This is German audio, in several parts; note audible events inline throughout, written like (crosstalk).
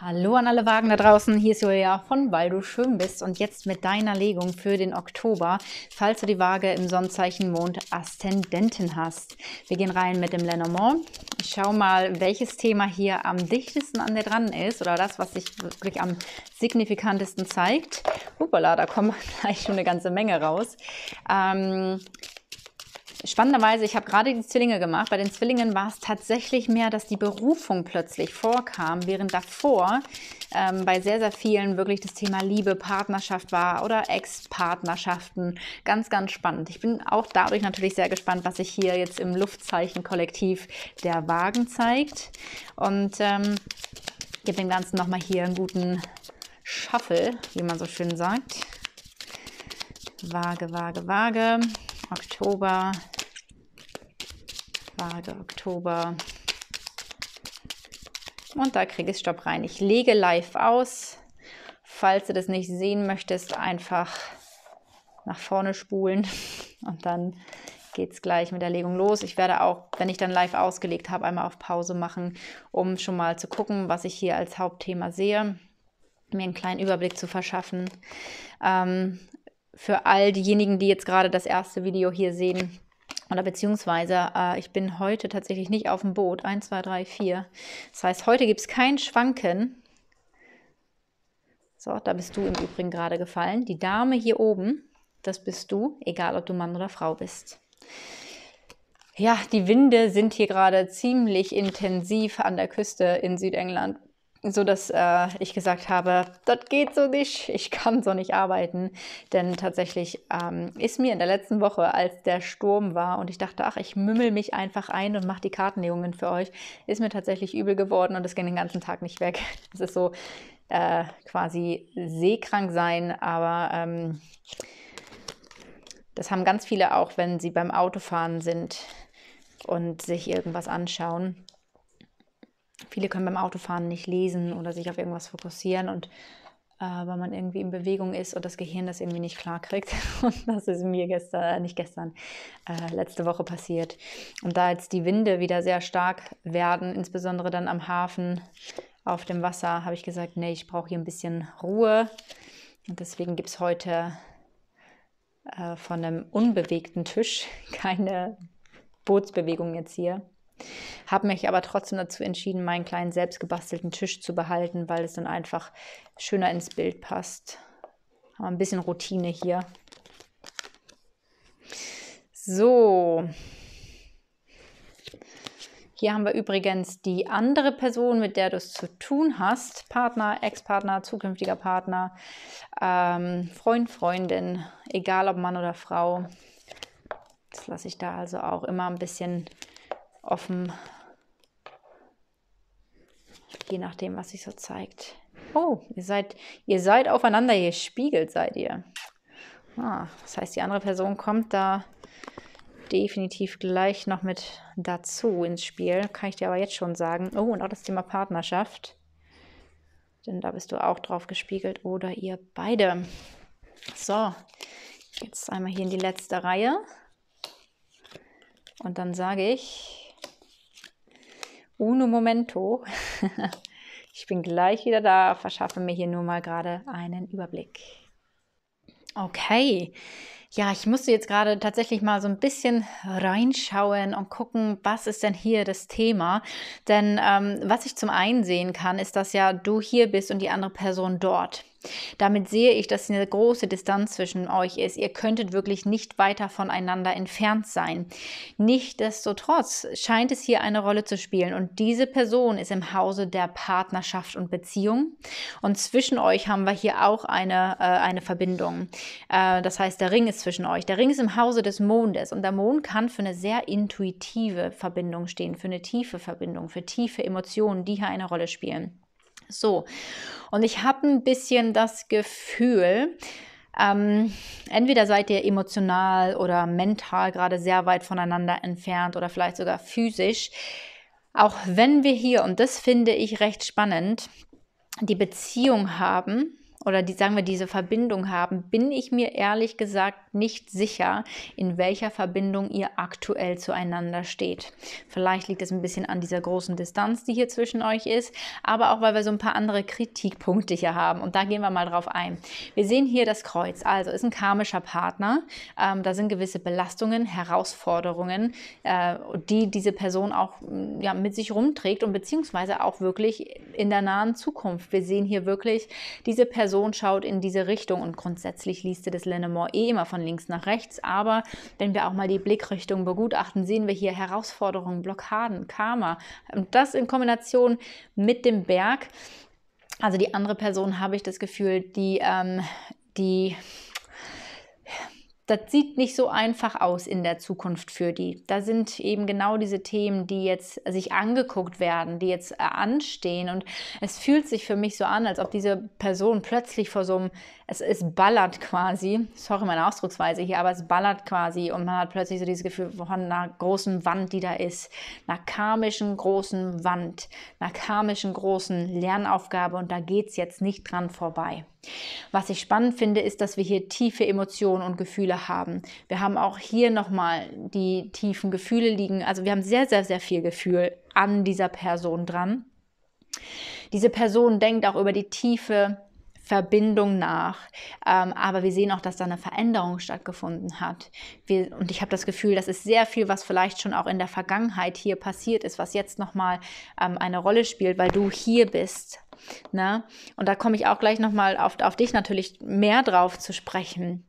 Hallo an alle Wagen da draußen, hier ist Julia von Weil du schön bist und jetzt mit deiner Legung für den Oktober, falls du die Waage im Sonnenzeichen Mond Aszendenten hast. Wir gehen rein mit dem Lenormand. Ich schau mal, welches Thema hier am dichtesten an dir dran ist oder das, was sich wirklich am signifikantesten zeigt. Hupala, da kommen (laughs) gleich schon eine ganze Menge raus. Ähm, Spannenderweise, ich habe gerade die Zwillinge gemacht. Bei den Zwillingen war es tatsächlich mehr, dass die Berufung plötzlich vorkam, während davor ähm, bei sehr, sehr vielen wirklich das Thema Liebe, Partnerschaft war oder Ex-Partnerschaften. Ganz, ganz spannend. Ich bin auch dadurch natürlich sehr gespannt, was sich hier jetzt im Luftzeichen-Kollektiv der Wagen zeigt. Und ähm, gebe dem Ganzen nochmal hier einen guten Shuffle, wie man so schön sagt. Waage, Waage, Waage. Oktober, war der Oktober. Und da kriege ich Stopp rein. Ich lege live aus. Falls du das nicht sehen möchtest, einfach nach vorne spulen (laughs) und dann geht es gleich mit der Legung los. Ich werde auch, wenn ich dann live ausgelegt habe, einmal auf Pause machen, um schon mal zu gucken, was ich hier als Hauptthema sehe, mir einen kleinen Überblick zu verschaffen. Ähm, für all diejenigen, die jetzt gerade das erste Video hier sehen, oder beziehungsweise, äh, ich bin heute tatsächlich nicht auf dem Boot. 1, 2, 3, 4. Das heißt, heute gibt es kein Schwanken. So, da bist du im Übrigen gerade gefallen. Die Dame hier oben, das bist du, egal ob du Mann oder Frau bist. Ja, die Winde sind hier gerade ziemlich intensiv an der Küste in Südengland so dass äh, ich gesagt habe, das geht so nicht, ich kann so nicht arbeiten. Denn tatsächlich ähm, ist mir in der letzten Woche, als der Sturm war und ich dachte, ach, ich mümmel mich einfach ein und mache die Kartenlegungen für euch, ist mir tatsächlich übel geworden und es ging den ganzen Tag nicht weg. (laughs) Das ist so äh, quasi seekrank sein, aber ähm, das haben ganz viele auch, wenn sie beim Autofahren sind und sich irgendwas anschauen. Viele können beim Autofahren nicht lesen oder sich auf irgendwas fokussieren und äh, weil man irgendwie in Bewegung ist und das Gehirn das irgendwie nicht klar kriegt. (laughs) Und das ist mir gestern, äh, nicht gestern, äh, letzte Woche passiert. Und da jetzt die Winde wieder sehr stark werden, insbesondere dann am Hafen auf dem Wasser, habe ich gesagt, nee, ich brauche hier ein bisschen Ruhe. Und deswegen gibt es heute äh, von einem unbewegten Tisch (laughs) keine Bootsbewegung jetzt hier. Habe mich aber trotzdem dazu entschieden, meinen kleinen selbstgebastelten Tisch zu behalten, weil es dann einfach schöner ins Bild passt. Aber ein bisschen Routine hier. So. Hier haben wir übrigens die andere Person, mit der du es zu tun hast. Partner, Ex-Partner, zukünftiger Partner, ähm, Freund, Freundin, egal ob Mann oder Frau. Das lasse ich da also auch immer ein bisschen offen. Je nachdem, was sich so zeigt. Oh, ihr seid, ihr seid aufeinander gespiegelt, seid ihr. Ah, das heißt, die andere Person kommt da definitiv gleich noch mit dazu ins Spiel. Kann ich dir aber jetzt schon sagen. Oh, und auch das Thema Partnerschaft. Denn da bist du auch drauf gespiegelt. Oder ihr beide. So, jetzt einmal hier in die letzte Reihe. Und dann sage ich uno momento. (laughs) ich bin gleich wieder da, verschaffe mir hier nur mal gerade einen Überblick. Okay. Ja, ich musste jetzt gerade tatsächlich mal so ein bisschen reinschauen und gucken, was ist denn hier das Thema. Denn ähm, was ich zum einen sehen kann, ist, dass ja du hier bist und die andere Person dort. Damit sehe ich, dass eine große Distanz zwischen euch ist. Ihr könntet wirklich nicht weiter voneinander entfernt sein. Nichtsdestotrotz scheint es hier eine Rolle zu spielen und diese Person ist im Hause der Partnerschaft und Beziehung und zwischen euch haben wir hier auch eine, äh, eine Verbindung. Äh, das heißt, der Ring ist zwischen euch. Der Ring ist im Hause des Mondes und der Mond kann für eine sehr intuitive Verbindung stehen, für eine tiefe Verbindung, für tiefe Emotionen, die hier eine Rolle spielen. So, und ich habe ein bisschen das Gefühl, ähm, entweder seid ihr emotional oder mental gerade sehr weit voneinander entfernt oder vielleicht sogar physisch. Auch wenn wir hier, und das finde ich recht spannend, die Beziehung haben, oder die sagen wir diese Verbindung haben, bin ich mir ehrlich gesagt nicht sicher, in welcher Verbindung ihr aktuell zueinander steht. Vielleicht liegt es ein bisschen an dieser großen Distanz, die hier zwischen euch ist, aber auch weil wir so ein paar andere Kritikpunkte hier haben und da gehen wir mal drauf ein. Wir sehen hier das Kreuz, also ist ein karmischer Partner. Ähm, da sind gewisse Belastungen, Herausforderungen, äh, die diese Person auch mm, ja, mit sich rumträgt und beziehungsweise auch wirklich in der nahen Zukunft. Wir sehen hier wirklich diese Person Person schaut in diese Richtung und grundsätzlich liest ihr das Lenormand eh immer von links nach rechts, aber wenn wir auch mal die Blickrichtung begutachten, sehen wir hier Herausforderungen, Blockaden, Karma und das in Kombination mit dem Berg. Also die andere Person habe ich das Gefühl, die, ähm, die das sieht nicht so einfach aus in der Zukunft für die. Da sind eben genau diese Themen, die jetzt sich angeguckt werden, die jetzt äh, anstehen. Und es fühlt sich für mich so an, als ob diese Person plötzlich vor so einem es, es ballert quasi, sorry meine Ausdrucksweise hier, aber es ballert quasi und man hat plötzlich so dieses Gefühl von einer großen Wand, die da ist, einer karmischen großen Wand, einer karmischen großen Lernaufgabe und da geht es jetzt nicht dran vorbei. Was ich spannend finde, ist, dass wir hier tiefe Emotionen und Gefühle haben. Wir haben auch hier nochmal die tiefen Gefühle liegen. Also wir haben sehr, sehr, sehr viel Gefühl an dieser Person dran. Diese Person denkt auch über die Tiefe Verbindung nach. Ähm, aber wir sehen auch, dass da eine Veränderung stattgefunden hat. Wir, und ich habe das Gefühl, das ist sehr viel, was vielleicht schon auch in der Vergangenheit hier passiert ist, was jetzt nochmal ähm, eine Rolle spielt, weil du hier bist. Ne? Und da komme ich auch gleich nochmal auf, auf dich natürlich mehr drauf zu sprechen.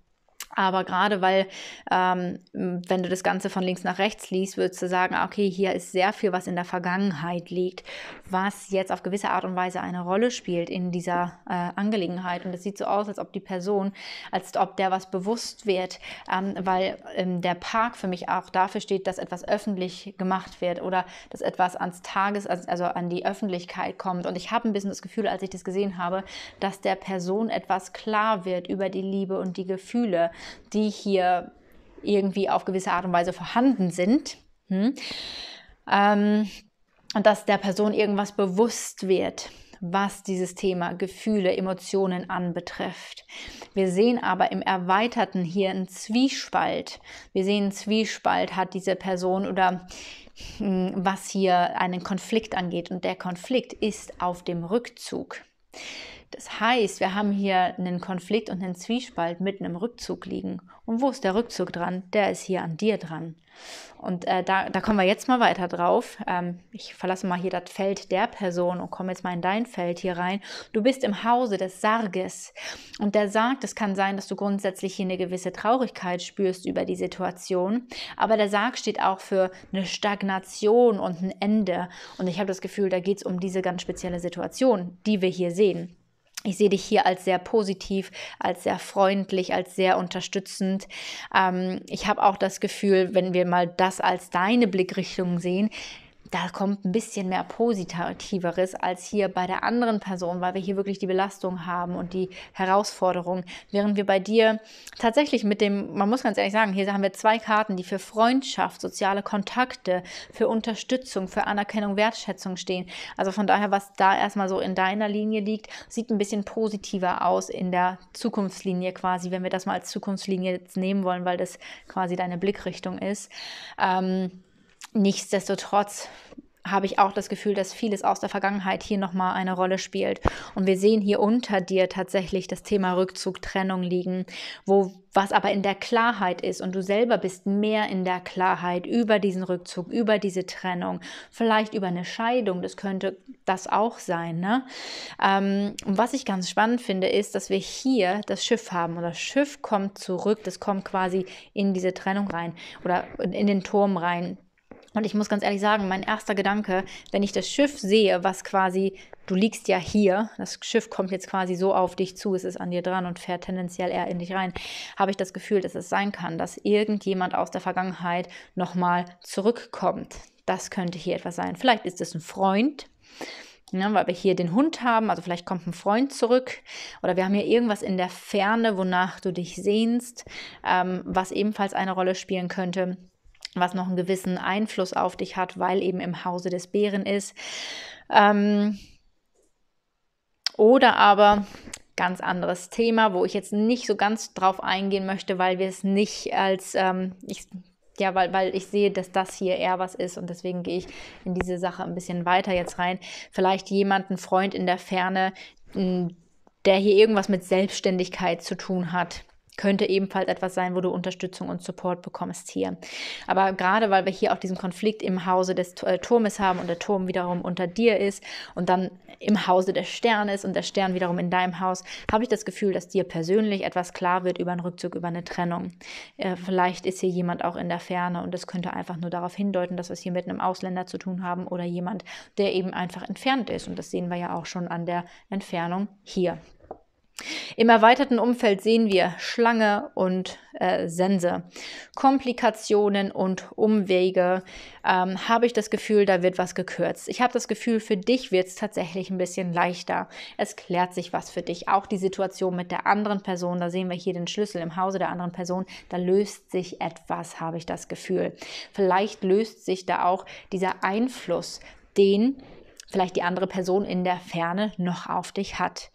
Aber gerade weil, ähm, wenn du das Ganze von links nach rechts liest, würdest du sagen, okay, hier ist sehr viel, was in der Vergangenheit liegt, was jetzt auf gewisse Art und Weise eine Rolle spielt in dieser äh, Angelegenheit. Und es sieht so aus, als ob die Person, als ob der was bewusst wird, ähm, weil ähm, der Park für mich auch dafür steht, dass etwas öffentlich gemacht wird oder dass etwas ans Tages, also an die Öffentlichkeit kommt. Und ich habe ein bisschen das Gefühl, als ich das gesehen habe, dass der Person etwas klar wird über die Liebe und die Gefühle die hier irgendwie auf gewisse Art und Weise vorhanden sind. Hm? Ähm, und dass der Person irgendwas bewusst wird, was dieses Thema Gefühle, Emotionen anbetrifft. Wir sehen aber im Erweiterten hier einen Zwiespalt. Wir sehen, einen Zwiespalt hat diese Person oder hm, was hier einen Konflikt angeht. Und der Konflikt ist auf dem Rückzug. Das heißt, wir haben hier einen Konflikt und einen Zwiespalt mitten im Rückzug liegen. Und wo ist der Rückzug dran? Der ist hier an dir dran. Und äh, da, da, kommen wir jetzt mal weiter drauf. Ähm, ich verlasse mal hier das Feld der Person und komme jetzt mal in dein Feld hier rein. Du bist im Hause des Sarges. Und der Sarg, es kann sein, dass du grundsätzlich hier eine gewisse Traurigkeit spürst über die Situation. Aber der Sarg steht auch für eine Stagnation und ein Ende. Und ich habe das Gefühl, da geht es um diese ganz spezielle Situation, die wir hier sehen. Ich sehe dich hier als sehr positiv, als sehr freundlich, als sehr unterstützend. Ähm, ich habe auch das Gefühl, wenn wir mal das als deine Blickrichtung sehen, da kommt ein bisschen mehr Positiveres als hier bei der anderen Person, weil wir hier wirklich die Belastung haben und die Herausforderung. Während wir bei dir tatsächlich mit dem, man muss ganz ehrlich sagen, hier haben wir zwei Karten, die für Freundschaft, soziale Kontakte, für Unterstützung, für Anerkennung, Wertschätzung stehen. Also von daher, was da erstmal so in deiner Linie liegt, sieht ein bisschen positiver aus in der Zukunftslinie quasi, wenn wir das mal als Zukunftslinie nehmen wollen, weil das quasi deine Blickrichtung ist. Ähm, Nichtsdestotrotz habe ich auch das Gefühl, dass vieles aus der Vergangenheit hier nochmal eine Rolle spielt. Und wir sehen hier unter dir tatsächlich das Thema Rückzug, Trennung liegen, wo was aber in der Klarheit ist und du selber bist mehr in der Klarheit über diesen Rückzug, über diese Trennung, vielleicht über eine Scheidung, das könnte das auch sein. Ne? Ähm, und was ich ganz spannend finde, ist, dass wir hier das Schiff haben und das Schiff kommt zurück, das kommt quasi in diese Trennung rein oder in den Turm rein und ich muss ganz ehrlich sagen, mein erster Gedanke, wenn ich das Schiff sehe, was quasi, du liegst ja hier, das Schiff kommt jetzt quasi so auf dich zu, es ist an dir dran und fährt tendenziell eher in dich rein, habe ich das Gefühl, dass es sein kann, dass irgendjemand aus der Vergangenheit nochmal zurückkommt. Das könnte hier etwas sein. Vielleicht ist es ein Freund. Ja, ne, weil wir hier den Hund haben, also vielleicht kommt ein Freund zurück oder wir haben hier irgendwas in der Ferne, wonach du dich sehnst, ähm, was ebenfalls eine Rolle spielen könnte was noch einen gewissen Einfluss auf dich hat, weil eben im Hause des Bären ist. Ähm, oder aber ganz anderes Thema, wo ich jetzt nicht so ganz drauf eingehen möchte, weil wir es nicht als, ähm, ich, ja, weil, weil ich sehe, dass das hier eher was ist und deswegen gehe ich in diese Sache ein bisschen weiter jetzt rein. Vielleicht jemanden, Freund in der Ferne, der hier irgendwas mit Selbstständigkeit zu tun hat könnte ebenfalls etwas sein, wo du Unterstützung und Support bekommst hier. Aber gerade weil wir hier auch diesen Konflikt im Hause des äh, Turmes haben und der Turm wiederum unter dir ist und dann im Hause der Sterne ist und der Stern wiederum in deinem Haus, habe ich das Gefühl, dass dir persönlich etwas klar wird über einen Rückzug, über eine Trennung. Äh, vielleicht ist hier jemand auch in der Ferne und das könnte einfach nur darauf hindeuten, dass wir es hier mit einem Ausländer zu tun haben oder jemand, der eben einfach entfernt ist. Und das sehen wir ja auch schon an der Entfernung hier. Im erweiterten Umfeld sehen wir Schlange und äh, Sense. Komplikationen und Umwege ähm, habe ich das Gefühl, da wird was gekürzt. Ich habe das Gefühl, für dich wird es tatsächlich ein bisschen leichter. Es klärt sich was für dich. Auch die Situation mit der anderen Person, da sehen wir hier den Schlüssel im Hause der anderen Person, da löst sich etwas, habe ich das Gefühl. Vielleicht löst sich da auch dieser Einfluss, den vielleicht die andere Person in der Ferne noch auf dich hat.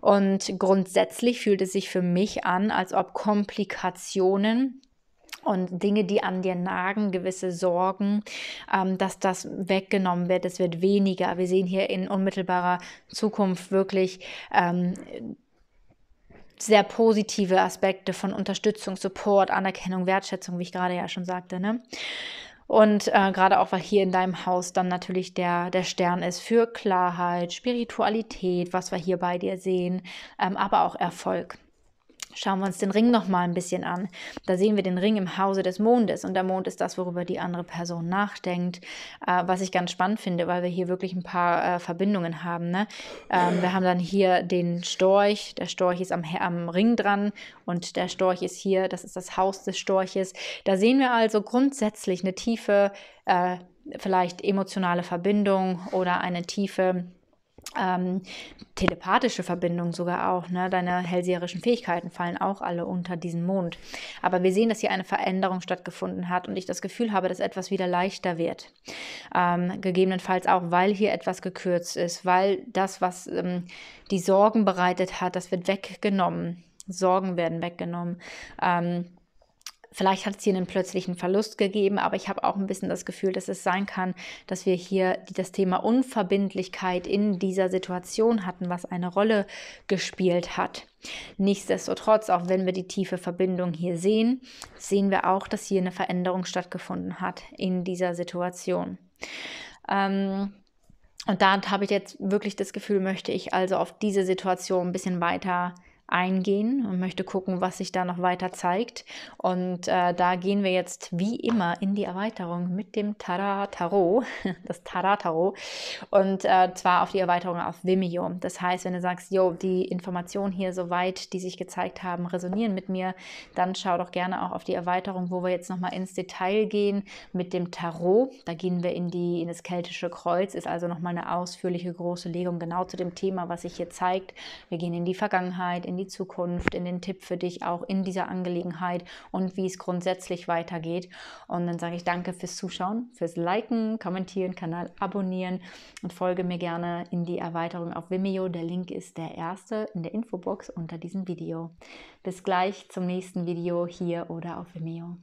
Und grundsätzlich fühlt es sich für mich an, als ob Komplikationen und Dinge, die an dir nagen, gewisse Sorgen, ähm, dass das weggenommen wird, es wird weniger. Wir sehen hier in unmittelbarer Zukunft wirklich ähm, sehr positive Aspekte von Unterstützung, Support, Anerkennung, Wertschätzung, wie ich gerade ja schon sagte. Ne? Und äh, gerade auch, weil hier in deinem Haus dann natürlich der, der Stern ist für Klarheit, Spiritualität, was wir hier bei dir sehen, ähm, aber auch Erfolg. Schauen wir uns den Ring nochmal ein bisschen an. Da sehen wir den Ring im Hause des Mondes und der Mond ist das, worüber die andere Person nachdenkt, äh, was ich ganz spannend finde, weil wir hier wirklich ein paar äh, Verbindungen haben. Ne? Ähm, wir haben dann hier den Storch, der Storch ist am, am Ring dran und der Storch ist hier, das ist das Haus des Storches. Da sehen wir also grundsätzlich eine tiefe, äh, vielleicht emotionale Verbindung oder eine tiefe ähm, telepathische Verbindung sogar auch. Ne? Deine hellseherischen Fähigkeiten fallen auch alle unter diesen Mond. Aber wir sehen, dass hier eine Veränderung stattgefunden hat und ich das Gefühl habe, dass etwas wieder leichter wird. Ähm, gegebenenfalls auch, weil hier etwas gekürzt ist, weil das, was ähm, die Sorgen bereitet hat, das wird weggenommen. Sorgen werden weggenommen. Ähm, Vielleicht hat es hier einen plötzlichen Verlust gegeben, aber ich habe auch ein bisschen das Gefühl, dass es sein kann, dass wir hier das Thema Unverbindlichkeit in dieser Situation hatten, was eine Rolle gespielt hat. Nichtsdestotrotz, auch wenn wir die tiefe Verbindung hier sehen, sehen wir auch, dass hier eine Veränderung stattgefunden hat in dieser Situation. Ähm, und da habe ich jetzt wirklich das Gefühl, möchte ich also auf diese Situation ein bisschen weiter eingehen und möchte gucken, was sich da noch weiter zeigt. Und äh, da gehen wir jetzt wie immer in die Erweiterung mit dem Tara-Tarot, (laughs) das Tara-Tarot, und äh, zwar auf die Erweiterung auf Vimeo. Das heißt, wenn du sagst, yo, die Informationen hier soweit, die sich gezeigt haben, resonieren mit mir, dann schau doch gerne auch auf die Erweiterung, wo wir jetzt nochmal ins Detail gehen mit dem Tarot. Da gehen wir in, die, in das keltische Kreuz, ist also nochmal eine ausführliche große Legung genau zu dem Thema, was sich hier zeigt. Wir gehen in die Vergangenheit, in die Zukunft, in den Tipp für dich auch in dieser Angelegenheit und wie es grundsätzlich weitergeht. Und dann sage ich danke fürs Zuschauen, fürs Liken, Kommentieren, Kanal abonnieren und folge mir gerne in die Erweiterung auf Vimeo. Der Link ist der erste in der Infobox unter diesem Video. Bis gleich zum nächsten Video hier oder auf Vimeo.